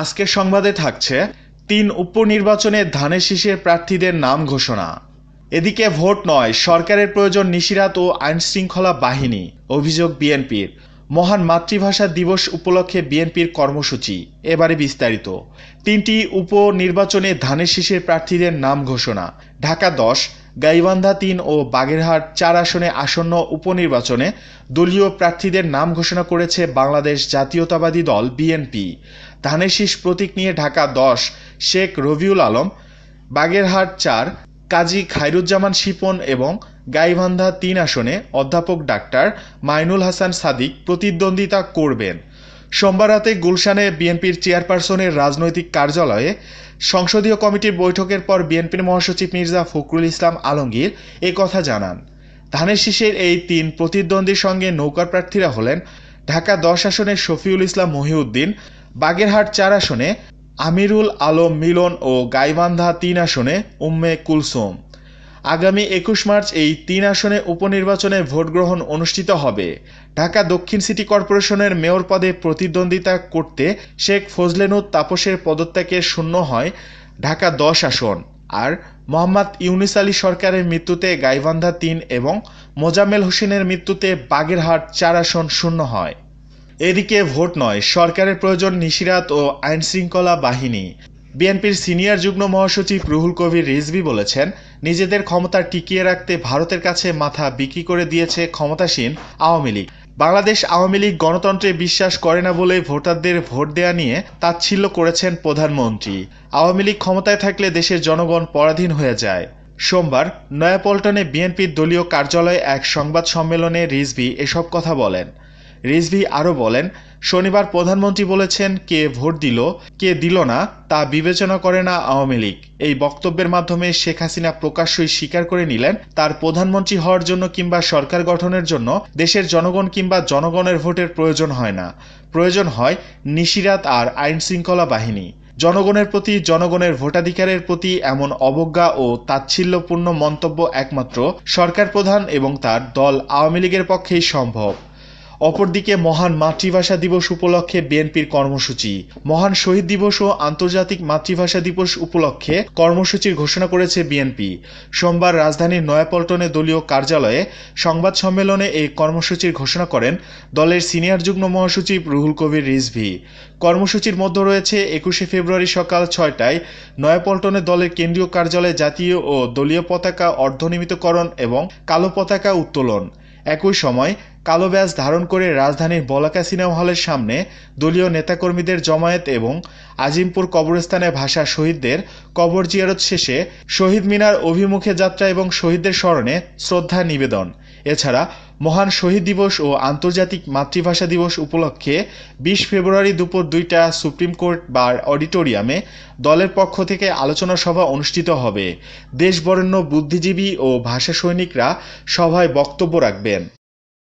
আজকের সংবাদে থাকছে তিন উপনির্বাচনে ধানের শীষের প্রার্থীদের নাম ঘোষণা এদিকে ভোট নয় সরকারের প্রয়োজন নিশিরাত ও আইনশৃঙ্খলা বাহিনী অভিযোগ বিএনপির মহান মাতৃভাষা দিবস উপলক্ষে বিএনপির কর্মসূচি এবারে বিস্তারিত তিনটি উপনির্বাচনে ধানের শীষের প্রার্থীদের নাম ঘোষণা ঢাকা দশ গাইবান্ধা তিন ও বাগেরহাট চার আসনে আসন্ন উপনির্বাচনে দলীয় প্রার্থীদের নাম ঘোষণা করেছে বাংলাদেশ জাতীয়তাবাদী দল বিএনপি ধানেশিস প্রতীক নিয়ে ঢাকা দশ শেখ রবিউল আলম বাগেরহাট চার কাজী খাইরুজ্জামান শিপন এবং গাইবান্ধা তিন আসনে অধ্যাপক ডাক্তার মাইনুল হাসান সাদিক প্রতিদ্বন্দ্বিতা করবেন সোমবার রাতে গুলশানে বিএনপির চেয়ারপারসনের রাজনৈতিক কার্যালয়ে সংসদীয় কমিটির বৈঠকের পর বিএনপির মহাসচিব মির্জা ফখরুল ইসলাম আলমগীর এ কথা জানান ধানের শীষের এই তিন প্রতিদ্বন্দ্বীর সঙ্গে নৌকার প্রার্থীরা হলেন ঢাকা দশ আসনে শফিউল ইসলাম মহিউদ্দিন বাগেরহাট চার আসনে আমিরুল আলম মিলন ও গাইবান্ধা তিন আসনে উম্মে কুলসুম আগামী একুশ মার্চ এই তিন আসনে উপনির্বাচনে ভোটগ্রহণ অনুষ্ঠিত হবে ঢাকা দক্ষিণ সিটি কর্পোরেশনের মেয়র পদে প্রতিদ্বন্দ্বিতা করতে শেখ ফজলেনুর তাপসের পদত্যাগে শূন্য হয় ঢাকা দশ আসন আর মোহাম্মদ ইউনিস আলী সরকারের মৃত্যুতে গাইবান্ধা তিন এবং মোজাম্মেল হোসেনের মৃত্যুতে বাগেরহাট চার আসন শূন্য হয় এদিকে ভোট নয় সরকারের প্রয়োজন নিশিরাত ও আইনশৃঙ্খলা বাহিনী বিএনপির সিনিয়র যুগ্ম মহাসচিব রুহুল কবির রিজভি বলেছেন নিজেদের ক্ষমতা টিকিয়ে রাখতে ভারতের কাছে মাথা বিক্রি করে দিয়েছে ক্ষমতাসীন আওয়ামী লীগ বাংলাদেশ আওয়ামী লীগ গণতন্ত্রে বিশ্বাস করে না বলে ভোটারদের ভোট দেয়া নিয়ে তাচ্ছিল্য করেছেন প্রধানমন্ত্রী আওয়ামী লীগ ক্ষমতায় থাকলে দেশের জনগণ পরাধীন হয়ে যায় সোমবার নয়াপল্টনে বিএনপির দলীয় কার্যালয়ে এক সংবাদ সম্মেলনে রিজভি এসব কথা বলেন রিজভি আরও বলেন শনিবার প্রধানমন্ত্রী বলেছেন কে ভোট দিল কে দিল না তা বিবেচনা করে না আওয়ামী লীগ এই বক্তব্যের মাধ্যমে শেখ হাসিনা প্রকাশ্যই স্বীকার করে নিলেন তার প্রধানমন্ত্রী হওয়ার জন্য কিংবা সরকার গঠনের জন্য দেশের জনগণ কিংবা জনগণের ভোটের প্রয়োজন হয় না প্রয়োজন হয় নিশিরাত আর আইন শৃঙ্খলা বাহিনী জনগণের প্রতি জনগণের ভোটাধিকারের প্রতি এমন অবজ্ঞা ও তাচ্ছিল্যপূর্ণ মন্তব্য একমাত্র সরকার প্রধান এবং তার দল আওয়ামী লীগের পক্ষেই সম্ভব অপরদিকে মহান মাতৃভাষা দিবস উপলক্ষে বিএনপির কর্মসূচি মহান শহীদ দিবস ও আন্তর্জাতিক মাতৃভাষা দিবস উপলক্ষে কর্মসূচির ঘোষণা করেছে বিএনপি সোমবার রাজধানীর নয়াপল্টনে দলীয় কার্যালয়ে সংবাদ সম্মেলনে এই কর্মসূচির ঘোষণা করেন দলের সিনিয়র যুগ্ম মহাসচিব রুহুল কবির রিজভি কর্মসূচির মধ্যে রয়েছে একুশে ফেব্রুয়ারি সকাল ছয়টায় নয়াপল্টনে দলের কেন্দ্রীয় কার্যালয়ে জাতীয় ও দলীয় পতাকা অর্ধনিমিতকরণ এবং কালো পতাকা উত্তোলন একই সময় কালো ব্যাস ধারণ করে রাজধানীর বলাকা সিনেমা হলের সামনে দলীয় নেতাকর্মীদের জমায়েত এবং আজিমপুর কবরস্থানে ভাষা শহীদদের কবর জিয়ারত শেষে শহীদ মিনার অভিমুখে যাত্রা এবং শহীদদের স্মরণে শ্রদ্ধা নিবেদন এছাড়া মহান শহীদ দিবস ও আন্তর্জাতিক মাতৃভাষা দিবস উপলক্ষে বিশ ফেব্রুয়ারি দুপুর দুইটা সুপ্রিম কোর্ট বার অডিটোরিয়ামে দলের পক্ষ থেকে আলোচনা সভা অনুষ্ঠিত হবে দেশবরেণ্য বুদ্ধিজীবী ও ভাষা সৈনিকরা সভায় বক্তব্য রাখবেন